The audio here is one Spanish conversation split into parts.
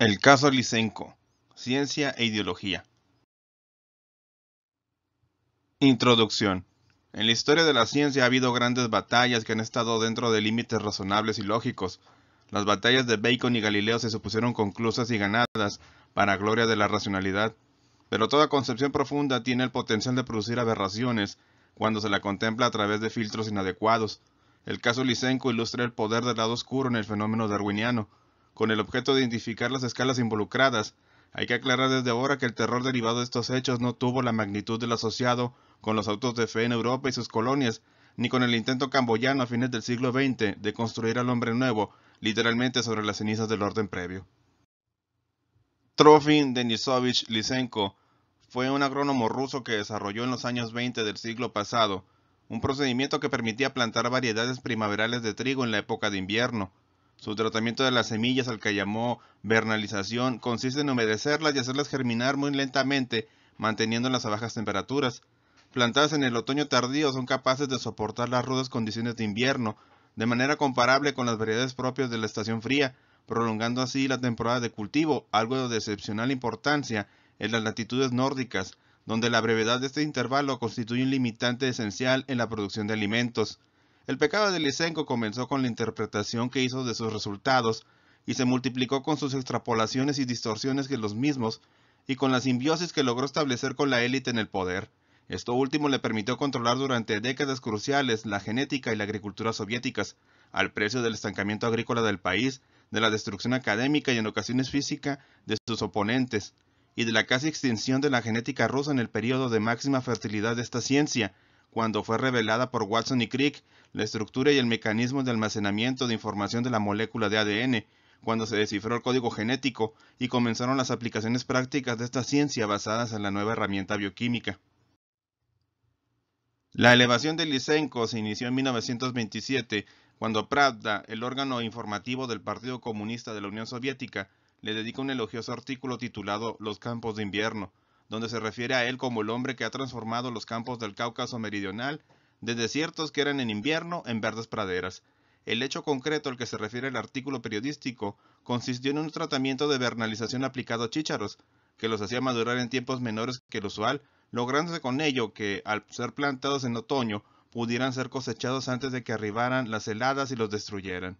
El caso Lisenko, Ciencia e Ideología. Introducción. En la historia de la ciencia ha habido grandes batallas que han estado dentro de límites razonables y lógicos. Las batallas de Bacon y Galileo se supusieron conclusas y ganadas para gloria de la racionalidad, pero toda concepción profunda tiene el potencial de producir aberraciones cuando se la contempla a través de filtros inadecuados. El caso Lisenko ilustra el poder del lado oscuro en el fenómeno darwiniano con el objeto de identificar las escalas involucradas. Hay que aclarar desde ahora que el terror derivado de estos hechos no tuvo la magnitud del asociado con los autos de fe en Europa y sus colonias, ni con el intento camboyano a fines del siglo XX de construir al hombre nuevo, literalmente sobre las cenizas del orden previo. Trofim Denisovich Lysenko fue un agrónomo ruso que desarrolló en los años 20 del siglo pasado un procedimiento que permitía plantar variedades primaverales de trigo en la época de invierno, su tratamiento de las semillas, al que llamó vernalización, consiste en humedecerlas y hacerlas germinar muy lentamente, manteniéndolas a bajas temperaturas. Plantadas en el otoño tardío, son capaces de soportar las rudas condiciones de invierno, de manera comparable con las variedades propias de la estación fría, prolongando así la temporada de cultivo, algo de excepcional importancia en las latitudes nórdicas, donde la brevedad de este intervalo constituye un limitante esencial en la producción de alimentos. El pecado de Lisenko comenzó con la interpretación que hizo de sus resultados y se multiplicó con sus extrapolaciones y distorsiones de los mismos y con la simbiosis que logró establecer con la élite en el poder. Esto último le permitió controlar durante décadas cruciales la genética y la agricultura soviéticas, al precio del estancamiento agrícola del país, de la destrucción académica y en ocasiones física de sus oponentes, y de la casi extinción de la genética rusa en el periodo de máxima fertilidad de esta ciencia, cuando fue revelada por Watson y Crick la estructura y el mecanismo de almacenamiento de información de la molécula de ADN, cuando se descifró el código genético y comenzaron las aplicaciones prácticas de esta ciencia basadas en la nueva herramienta bioquímica. La elevación de Lysenko se inició en 1927, cuando Pravda, el órgano informativo del Partido Comunista de la Unión Soviética, le dedica un elogioso artículo titulado Los campos de invierno, donde se refiere a él como el hombre que ha transformado los campos del Cáucaso meridional de desiertos que eran en invierno en verdes praderas. El hecho concreto al que se refiere el artículo periodístico consistió en un tratamiento de vernalización aplicado a chícharos, que los hacía madurar en tiempos menores que el usual, lográndose con ello que, al ser plantados en otoño, pudieran ser cosechados antes de que arribaran las heladas y los destruyeran.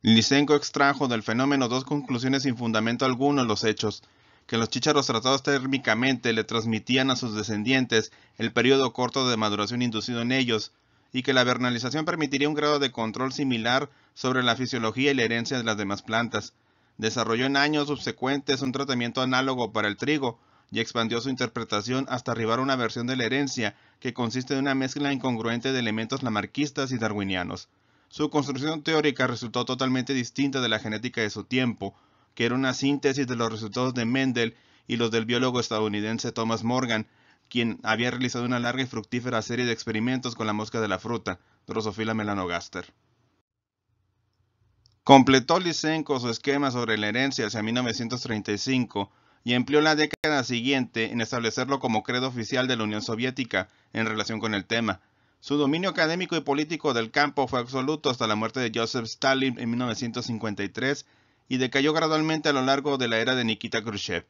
Lisenko extrajo del fenómeno dos conclusiones sin fundamento alguno en los hechos que los chicharos tratados térmicamente le transmitían a sus descendientes el periodo corto de maduración inducido en ellos, y que la vernalización permitiría un grado de control similar sobre la fisiología y la herencia de las demás plantas. Desarrolló en años subsecuentes un tratamiento análogo para el trigo, y expandió su interpretación hasta arribar a una versión de la herencia que consiste en una mezcla incongruente de elementos lamarquistas y darwinianos. Su construcción teórica resultó totalmente distinta de la genética de su tiempo, que era una síntesis de los resultados de Mendel y los del biólogo estadounidense Thomas Morgan, quien había realizado una larga y fructífera serie de experimentos con la mosca de la fruta, Drosophila melanogaster. Completó Lysenko su esquema sobre la herencia hacia 1935 y empleó la década siguiente en establecerlo como credo oficial de la Unión Soviética en relación con el tema. Su dominio académico y político del campo fue absoluto hasta la muerte de Joseph Stalin en 1953 y decayó gradualmente a lo largo de la era de Nikita Khrushchev.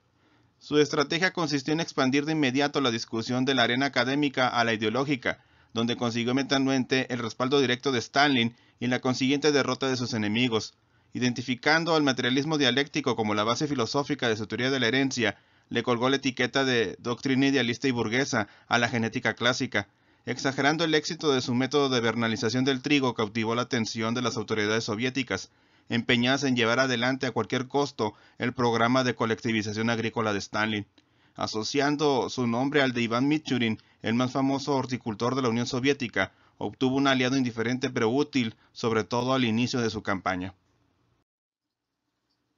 Su estrategia consistió en expandir de inmediato la discusión de la arena académica a la ideológica, donde consiguió metanuente el respaldo directo de Stalin y la consiguiente derrota de sus enemigos. Identificando al materialismo dialéctico como la base filosófica de su teoría de la herencia, le colgó la etiqueta de doctrina idealista y burguesa a la genética clásica. Exagerando el éxito de su método de vernalización del trigo, cautivó la atención de las autoridades soviéticas, empeñadas en llevar adelante a cualquier costo el programa de colectivización agrícola de Stalin, asociando su nombre al de Iván Michurin, el más famoso horticultor de la Unión Soviética, obtuvo un aliado indiferente pero útil, sobre todo al inicio de su campaña.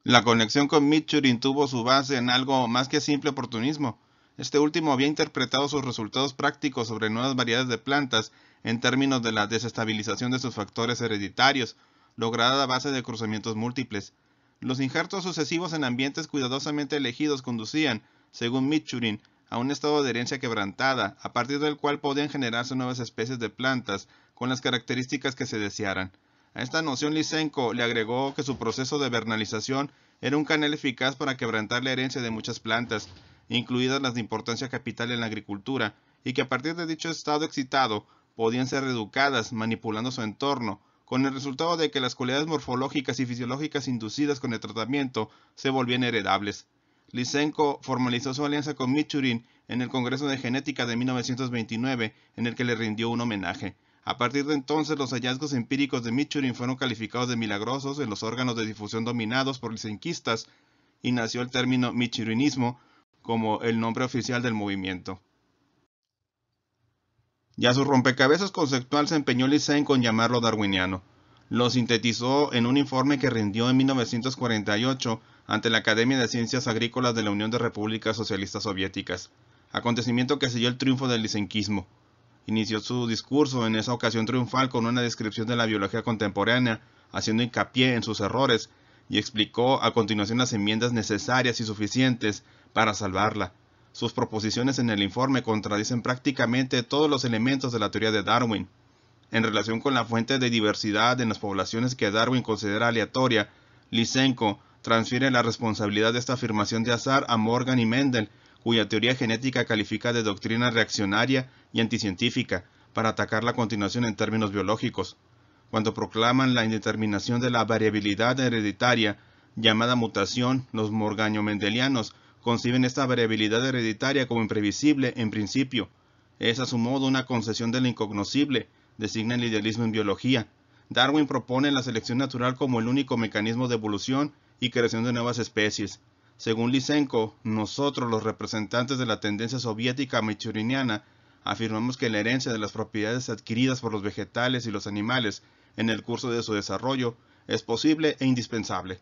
La conexión con Michurin tuvo su base en algo más que simple oportunismo. Este último había interpretado sus resultados prácticos sobre nuevas variedades de plantas en términos de la desestabilización de sus factores hereditarios lograda a base de cruzamientos múltiples. Los injertos sucesivos en ambientes cuidadosamente elegidos conducían, según mitchurin a un estado de herencia quebrantada, a partir del cual podían generarse nuevas especies de plantas con las características que se desearan. A esta noción Lysenko le agregó que su proceso de vernalización era un canal eficaz para quebrantar la herencia de muchas plantas, incluidas las de importancia capital en la agricultura, y que a partir de dicho estado excitado podían ser reeducadas manipulando su entorno, con el resultado de que las cualidades morfológicas y fisiológicas inducidas con el tratamiento se volvían heredables. Lysenko formalizó su alianza con Michurin en el Congreso de Genética de 1929, en el que le rindió un homenaje. A partir de entonces, los hallazgos empíricos de Michurin fueron calificados de milagrosos en los órganos de difusión dominados por lisenquistas, y nació el término michurinismo como el nombre oficial del movimiento. Y a su rompecabezas conceptual se empeñó Lysen con llamarlo darwiniano. Lo sintetizó en un informe que rindió en 1948 ante la Academia de Ciencias Agrícolas de la Unión de Repúblicas Socialistas Soviéticas, acontecimiento que selló el triunfo del lisenquismo. Inició su discurso en esa ocasión triunfal con una descripción de la biología contemporánea, haciendo hincapié en sus errores, y explicó a continuación las enmiendas necesarias y suficientes para salvarla, sus proposiciones en el informe contradicen prácticamente todos los elementos de la teoría de Darwin. En relación con la fuente de diversidad en las poblaciones que Darwin considera aleatoria, Lysenko transfiere la responsabilidad de esta afirmación de azar a Morgan y Mendel, cuya teoría genética califica de doctrina reaccionaria y anticientífica, para atacar la continuación en términos biológicos. Cuando proclaman la indeterminación de la variabilidad hereditaria, llamada mutación, los morgaño-mendelianos conciben esta variabilidad hereditaria como imprevisible en principio. Es a su modo una concesión del incognoscible, designa el idealismo en biología. Darwin propone la selección natural como el único mecanismo de evolución y creación de nuevas especies. Según Lysenko, nosotros los representantes de la tendencia soviética mechuriniana afirmamos que la herencia de las propiedades adquiridas por los vegetales y los animales en el curso de su desarrollo es posible e indispensable.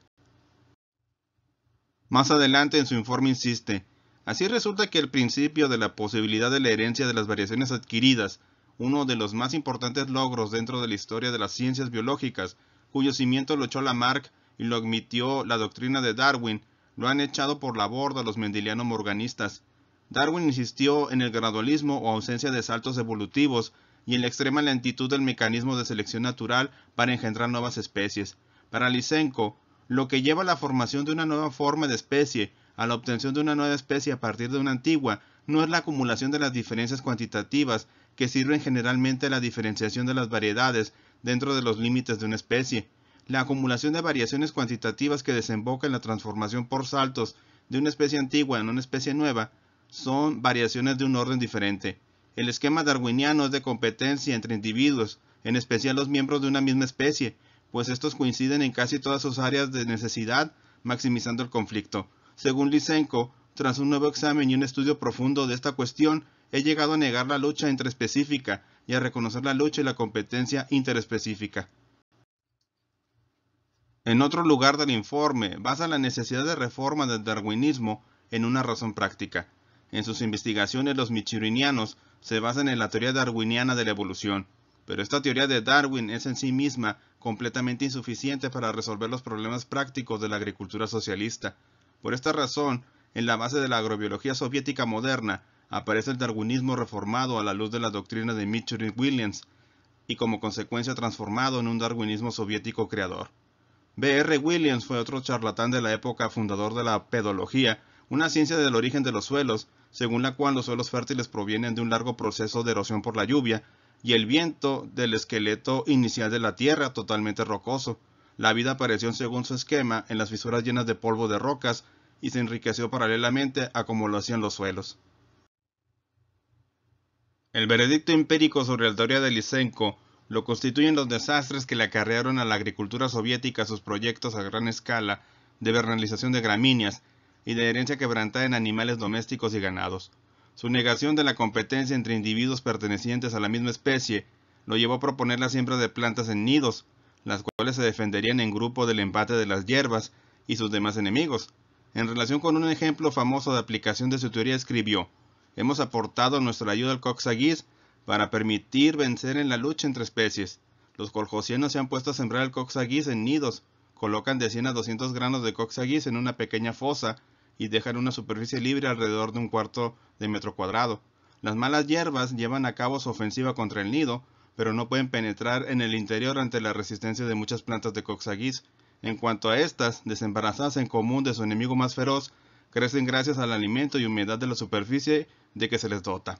Más adelante en su informe insiste, así resulta que el principio de la posibilidad de la herencia de las variaciones adquiridas, uno de los más importantes logros dentro de la historia de las ciencias biológicas, cuyo cimiento lo echó Lamarck y lo admitió la doctrina de Darwin, lo han echado por la borda los mendelianos morganistas. Darwin insistió en el gradualismo o ausencia de saltos evolutivos y en la extrema lentitud del mecanismo de selección natural para engendrar nuevas especies. Para Lysenko, lo que lleva a la formación de una nueva forma de especie, a la obtención de una nueva especie a partir de una antigua, no es la acumulación de las diferencias cuantitativas que sirven generalmente a la diferenciación de las variedades dentro de los límites de una especie. La acumulación de variaciones cuantitativas que desemboca en la transformación por saltos de una especie antigua en una especie nueva son variaciones de un orden diferente. El esquema darwiniano es de competencia entre individuos, en especial los miembros de una misma especie, pues estos coinciden en casi todas sus áreas de necesidad, maximizando el conflicto. Según Lysenko, tras un nuevo examen y un estudio profundo de esta cuestión, he llegado a negar la lucha específica y a reconocer la lucha y la competencia interespecífica. En otro lugar del informe, basa la necesidad de reforma del darwinismo en una razón práctica. En sus investigaciones los michirinianos se basan en la teoría darwiniana de la evolución, pero esta teoría de Darwin es en sí misma completamente insuficiente para resolver los problemas prácticos de la agricultura socialista. Por esta razón, en la base de la agrobiología soviética moderna aparece el darwinismo reformado a la luz de la doctrina de Mitchell Williams, y como consecuencia transformado en un darwinismo soviético creador. B. R. Williams fue otro charlatán de la época fundador de la pedología, una ciencia del origen de los suelos, según la cual los suelos fértiles provienen de un largo proceso de erosión por la lluvia, y el viento del esqueleto inicial de la Tierra totalmente rocoso. La vida apareció según su esquema en las fisuras llenas de polvo de rocas y se enriqueció paralelamente a como lo hacían los suelos. El veredicto empírico sobre la teoría de Lisenko lo constituyen los desastres que le acarrearon a la agricultura soviética sus proyectos a gran escala de vernalización de gramíneas y de herencia quebrantada en animales domésticos y ganados. Su negación de la competencia entre individuos pertenecientes a la misma especie lo llevó a proponer la siembra de plantas en nidos, las cuales se defenderían en grupo del embate de las hierbas y sus demás enemigos. En relación con un ejemplo famoso de aplicación de su teoría escribió, hemos aportado nuestra ayuda al coxaguis para permitir vencer en la lucha entre especies. Los colgosianos se han puesto a sembrar el coxaguis en nidos, colocan de 100 a 200 granos de coxaguis en una pequeña fosa y dejan una superficie libre alrededor de un cuarto de metro cuadrado. Las malas hierbas llevan a cabo su ofensiva contra el nido, pero no pueden penetrar en el interior ante la resistencia de muchas plantas de coxaguís. En cuanto a estas, desembarazadas en común de su enemigo más feroz, crecen gracias al alimento y humedad de la superficie de que se les dota.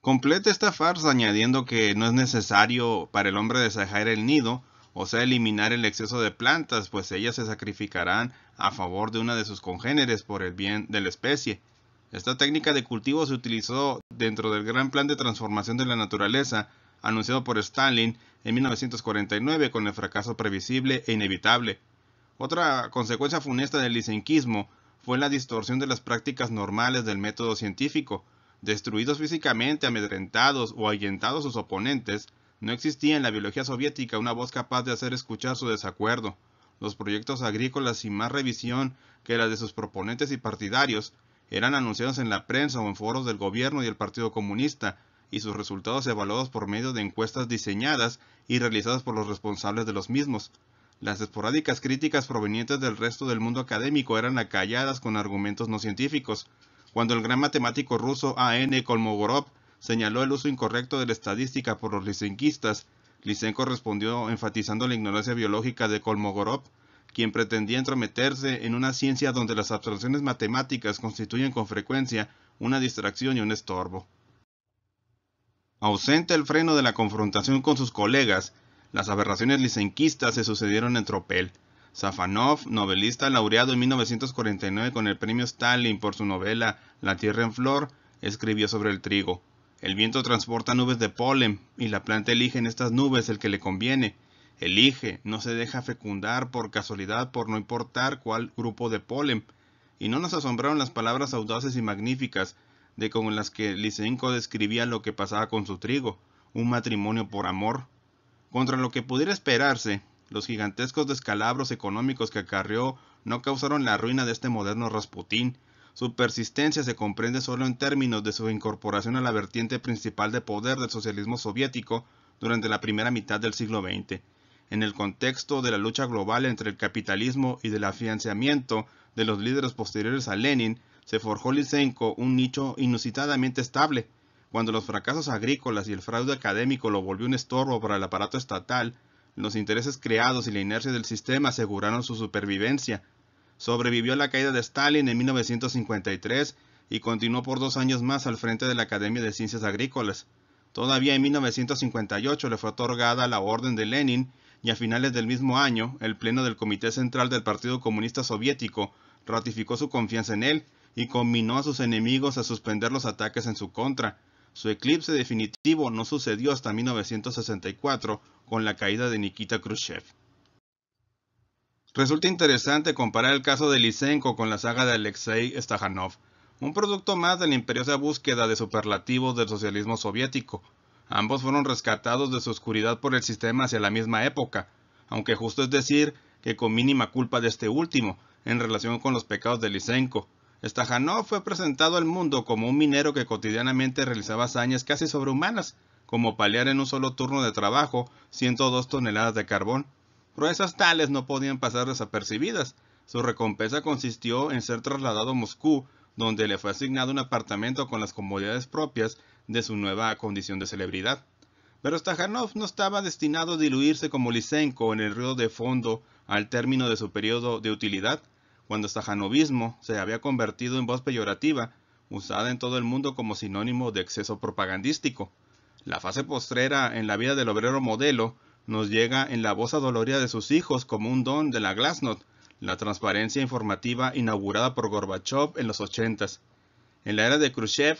Completa esta farsa añadiendo que no es necesario para el hombre desajar el nido o sea, eliminar el exceso de plantas, pues ellas se sacrificarán a favor de una de sus congéneres por el bien de la especie. Esta técnica de cultivo se utilizó dentro del gran plan de transformación de la naturaleza anunciado por Stalin en 1949 con el fracaso previsible e inevitable. Otra consecuencia funesta del licenquismo fue la distorsión de las prácticas normales del método científico. Destruidos físicamente, amedrentados o ahuyentados sus oponentes, no existía en la biología soviética una voz capaz de hacer escuchar su desacuerdo. Los proyectos agrícolas sin más revisión que la de sus proponentes y partidarios eran anunciados en la prensa o en foros del gobierno y el Partido Comunista, y sus resultados evaluados por medio de encuestas diseñadas y realizadas por los responsables de los mismos. Las esporádicas críticas provenientes del resto del mundo académico eran acalladas con argumentos no científicos. Cuando el gran matemático ruso A. N. Kolmogorov señaló el uso incorrecto de la estadística por los lisenquistas. Lisenko respondió enfatizando la ignorancia biológica de Kolmogorov, quien pretendía entrometerse en una ciencia donde las abstracciones matemáticas constituyen con frecuencia una distracción y un estorbo. Ausente el freno de la confrontación con sus colegas, las aberraciones lisenquistas se sucedieron en tropel. Safanov, novelista laureado en 1949 con el premio Stalin por su novela La tierra en flor, escribió sobre el trigo. El viento transporta nubes de polen, y la planta elige en estas nubes el que le conviene. Elige, no se deja fecundar por casualidad por no importar cuál grupo de polen. Y no nos asombraron las palabras audaces y magníficas de con las que Lisenko describía lo que pasaba con su trigo, un matrimonio por amor. Contra lo que pudiera esperarse, los gigantescos descalabros económicos que acarrió no causaron la ruina de este moderno Rasputín, su persistencia se comprende solo en términos de su incorporación a la vertiente principal de poder del socialismo soviético durante la primera mitad del siglo XX, en el contexto de la lucha global entre el capitalismo y del afianzamiento de los líderes posteriores a Lenin, se forjó Lysenko un nicho inusitadamente estable. Cuando los fracasos agrícolas y el fraude académico lo volvió un estorbo para el aparato estatal, los intereses creados y la inercia del sistema aseguraron su supervivencia, Sobrevivió a la caída de Stalin en 1953 y continuó por dos años más al frente de la Academia de Ciencias Agrícolas. Todavía en 1958 le fue otorgada la Orden de Lenin y a finales del mismo año el Pleno del Comité Central del Partido Comunista Soviético ratificó su confianza en él y conminó a sus enemigos a suspender los ataques en su contra. Su eclipse definitivo no sucedió hasta 1964 con la caída de Nikita Khrushchev. Resulta interesante comparar el caso de Lysenko con la saga de Alexei Stajanov, un producto más de la imperiosa búsqueda de superlativos del socialismo soviético. Ambos fueron rescatados de su oscuridad por el sistema hacia la misma época, aunque justo es decir que con mínima culpa de este último en relación con los pecados de Lysenko. Stajanov fue presentado al mundo como un minero que cotidianamente realizaba hazañas casi sobrehumanas, como palear en un solo turno de trabajo 102 toneladas de carbón, Proezas tales no podían pasar desapercibidas. Su recompensa consistió en ser trasladado a Moscú, donde le fue asignado un apartamento con las comodidades propias de su nueva condición de celebridad. Pero Stajanov no estaba destinado a diluirse como Lysenko en el río de fondo al término de su periodo de utilidad, cuando Stajanovismo se había convertido en voz peyorativa, usada en todo el mundo como sinónimo de exceso propagandístico. La fase postrera en la vida del obrero modelo nos llega en la voz adolorida de sus hijos como un don de la Glasnost, la transparencia informativa inaugurada por Gorbachev en los 80 En la era de Khrushchev,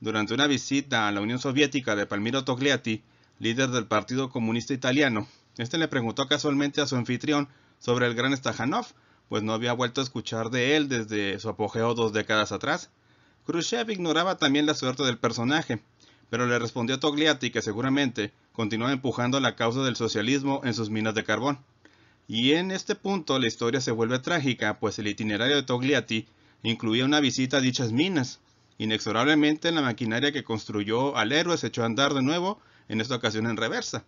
durante una visita a la Unión Soviética de Palmiro Togliatti, líder del Partido Comunista Italiano, este le preguntó casualmente a su anfitrión sobre el gran Stajanov, pues no había vuelto a escuchar de él desde su apogeo dos décadas atrás. Khrushchev ignoraba también la suerte del personaje, pero le respondió Togliatti que seguramente ...continuaba empujando la causa del socialismo en sus minas de carbón. Y en este punto la historia se vuelve trágica, pues el itinerario de Togliatti incluía una visita a dichas minas. Inexorablemente la maquinaria que construyó al héroe se echó a andar de nuevo, en esta ocasión en reversa.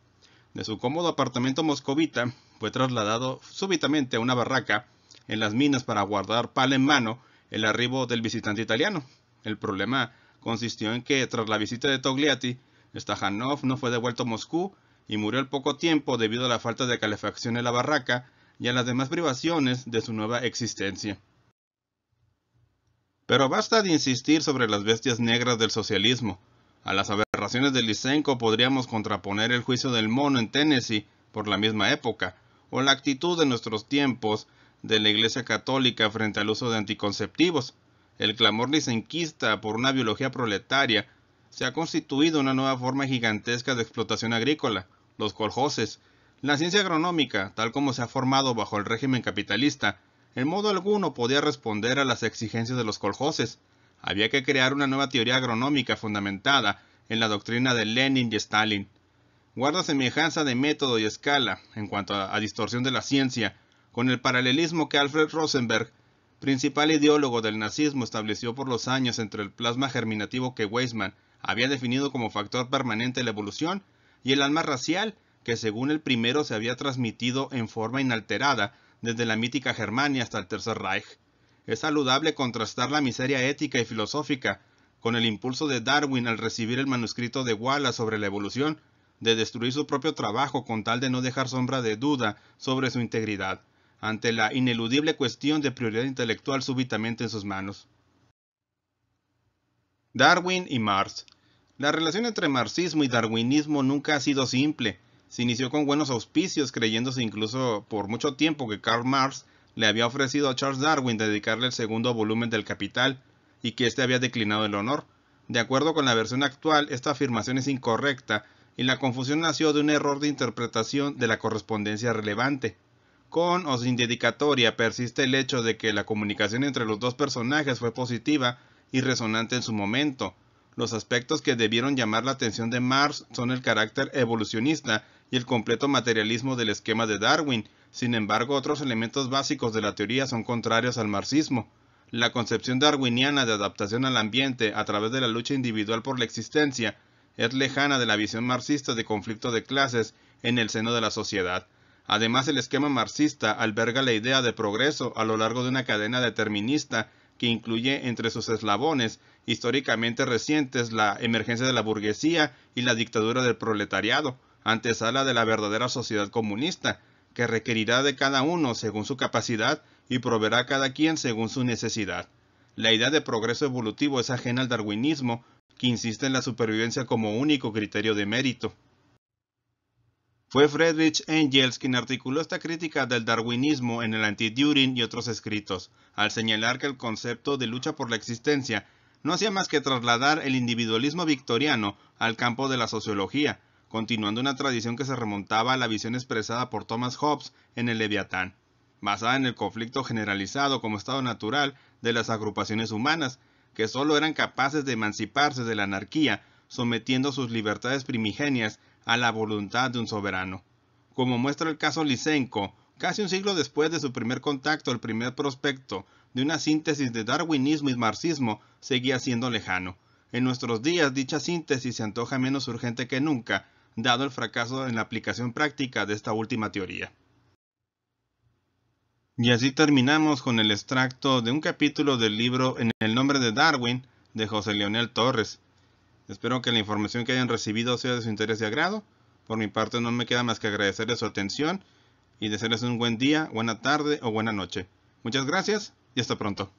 De su cómodo apartamento moscovita fue trasladado súbitamente a una barraca en las minas para guardar pal en mano el arribo del visitante italiano. El problema consistió en que tras la visita de Togliatti Stajanov no fue devuelto a Moscú y murió al poco tiempo debido a la falta de calefacción en la barraca y a las demás privaciones de su nueva existencia. Pero basta de insistir sobre las bestias negras del socialismo. A las aberraciones de Lysenko podríamos contraponer el juicio del mono en Tennessee por la misma época, o la actitud de nuestros tiempos de la Iglesia Católica frente al uso de anticonceptivos, el clamor lisenquista por una biología proletaria se ha constituido una nueva forma gigantesca de explotación agrícola, los coljoses. La ciencia agronómica, tal como se ha formado bajo el régimen capitalista, en modo alguno podía responder a las exigencias de los coljoses. Había que crear una nueva teoría agronómica fundamentada en la doctrina de Lenin y Stalin. Guarda semejanza de método y escala, en cuanto a, distorsión de la ciencia, con el paralelismo que Alfred Rosenberg, principal ideólogo del nazismo, estableció por los años entre el plasma germinativo que Weismann había definido como factor permanente la evolución, y el alma racial, que según el primero se había transmitido en forma inalterada desde la mítica Germania hasta el Tercer Reich. Es saludable contrastar la miseria ética y filosófica con el impulso de Darwin al recibir el manuscrito de Wallace sobre la evolución, de destruir su propio trabajo con tal de no dejar sombra de duda sobre su integridad, ante la ineludible cuestión de prioridad intelectual súbitamente en sus manos. Darwin y Marx la relación entre marxismo y darwinismo nunca ha sido simple. Se inició con buenos auspicios, creyéndose incluso por mucho tiempo que Karl Marx le había ofrecido a Charles Darwin dedicarle el segundo volumen del Capital y que éste había declinado el honor. De acuerdo con la versión actual, esta afirmación es incorrecta y la confusión nació de un error de interpretación de la correspondencia relevante. Con o sin dedicatoria persiste el hecho de que la comunicación entre los dos personajes fue positiva y resonante en su momento, los aspectos que debieron llamar la atención de Marx son el carácter evolucionista y el completo materialismo del esquema de Darwin. Sin embargo, otros elementos básicos de la teoría son contrarios al marxismo. La concepción darwiniana de adaptación al ambiente a través de la lucha individual por la existencia es lejana de la visión marxista de conflicto de clases en el seno de la sociedad. Además, el esquema marxista alberga la idea de progreso a lo largo de una cadena determinista que incluye entre sus eslabones históricamente recientes la emergencia de la burguesía y la dictadura del proletariado, antesala de la verdadera sociedad comunista, que requerirá de cada uno según su capacidad y proveerá a cada quien según su necesidad. La idea de progreso evolutivo es ajena al darwinismo, que insiste en la supervivencia como único criterio de mérito. Fue Friedrich Engels quien articuló esta crítica del darwinismo en el anti during y otros escritos, al señalar que el concepto de lucha por la existencia no hacía más que trasladar el individualismo victoriano al campo de la sociología, continuando una tradición que se remontaba a la visión expresada por Thomas Hobbes en el Leviatán, basada en el conflicto generalizado como estado natural de las agrupaciones humanas, que solo eran capaces de emanciparse de la anarquía, sometiendo sus libertades primigenias a la voluntad de un soberano. Como muestra el caso Lysenko, casi un siglo después de su primer contacto, el primer prospecto de una síntesis de darwinismo y marxismo seguía siendo lejano. En nuestros días dicha síntesis se antoja menos urgente que nunca, dado el fracaso en la aplicación práctica de esta última teoría. Y así terminamos con el extracto de un capítulo del libro En el nombre de Darwin de José Leonel Torres, Espero que la información que hayan recibido sea de su interés y agrado. Por mi parte no me queda más que agradecerles su atención y desearles un buen día, buena tarde o buena noche. Muchas gracias y hasta pronto.